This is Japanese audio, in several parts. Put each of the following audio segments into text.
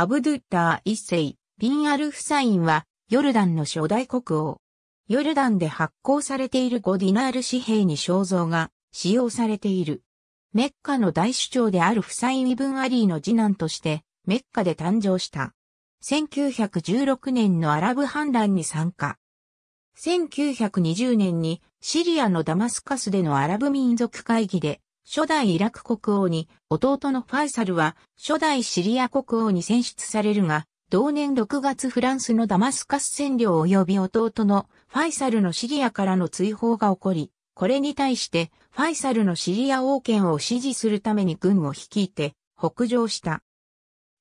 アブドゥッター一世、ビンアルフサインは、ヨルダンの初代国王。ヨルダンで発行されている5ディナール紙幣に肖像が使用されている。メッカの大主張であるフサイン・イブン・アリーの次男として、メッカで誕生した。1916年のアラブ反乱に参加。1920年にシリアのダマスカスでのアラブ民族会議で初代イラク国王に、弟のファイサルは、初代シリア国王に選出されるが、同年6月フランスのダマスカス占領及び弟のファイサルのシリアからの追放が起こり、これに対してファイサルのシリア王権を支持するために軍を率いて北上した。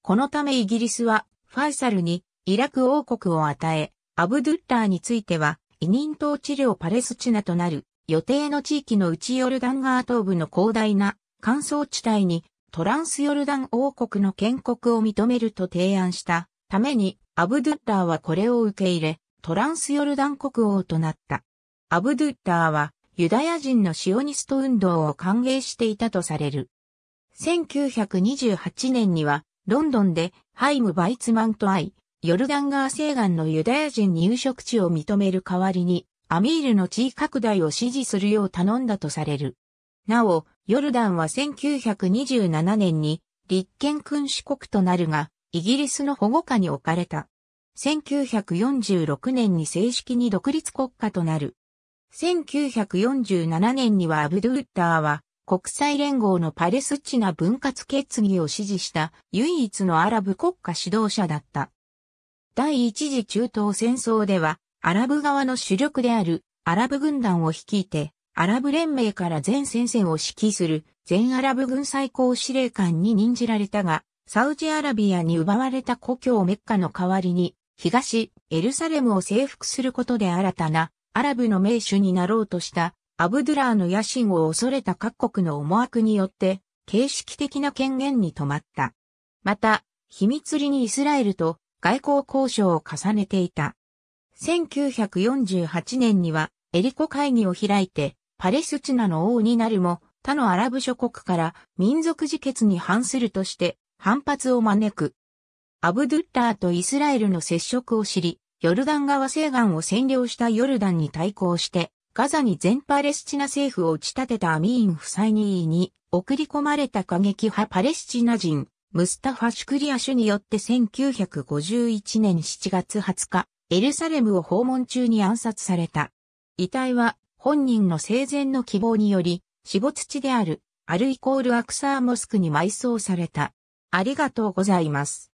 このためイギリスはファイサルにイラク王国を与え、アブドゥッラーについては委任統治領パレスチナとなる予定の地域のうちヨルダン川東部の広大な乾燥地帯にトランスヨルダン王国の建国を認めると提案したためにアブドゥッターはこれを受け入れトランスヨルダン国王となった。アブドゥッターはユダヤ人のシオニスト運動を歓迎していたとされる。1928年にはロンドンでハイム・バイツマンと会い、ヨルダン川西岸のユダヤ人入植地を認める代わりにアミールの地位拡大を支持するよう頼んだとされる。なお、ヨルダンは1927年に立憲君主国となるが、イギリスの保護下に置かれた。1946年に正式に独立国家となる。1947年にはアブドゥッダーは国際連合のパレスチナ分割決議を支持した唯一のアラブ国家指導者だった。第一次中東戦争ではアラブ側の主力であるアラブ軍団を率いて、アラブ連盟から全戦線を指揮する全アラブ軍最高司令官に任じられたが、サウジアラビアに奪われた故郷メッカの代わりに、東エルサレムを征服することで新たなアラブの名手になろうとしたアブドゥラーの野心を恐れた各国の思惑によって、形式的な権限に止まった。また、秘密裏にイスラエルと外交交渉を重ねていた。1948年にはエリコ会議を開いてパレスチナの王になるも他のアラブ諸国から民族自決に反するとして反発を招く。アブドゥッラーとイスラエルの接触を知り、ヨルダン川西岸を占領したヨルダンに対抗して、ガザに全パレスチナ政府を打ち立てたアミーン夫妻にに送り込まれた過激派パレスチナ人、ムスタファ・シュクリア氏によって1951年7月20日、エルサレムを訪問中に暗殺された。遺体は本人の生前の希望により、死没地である、アルイコールアクサーモスクに埋葬された。ありがとうございます。